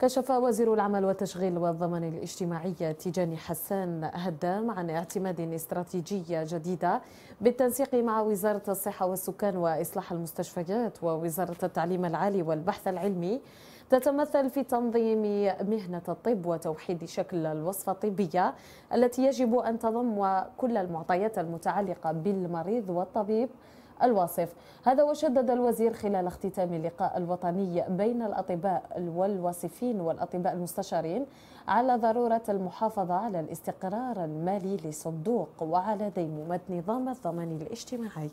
كشف وزير العمل والتشغيل والضمان الاجتماعي تيجاني حسان هدام عن اعتماد استراتيجية جديدة بالتنسيق مع وزارة الصحة والسكان وإصلاح المستشفيات ووزارة التعليم العالي والبحث العلمي تتمثل في تنظيم مهنة الطب وتوحيد شكل الوصفة الطبية التي يجب أن تضم كل المعطيات المتعلقة بالمريض والطبيب الواصف هذا وشدد الوزير خلال اختتام اللقاء الوطني بين الأطباء والواصفين والأطباء المستشارين على ضرورة المحافظة على الاستقرار المالي لصندوق وعلى ديمومة نظام الضمان الاجتماعي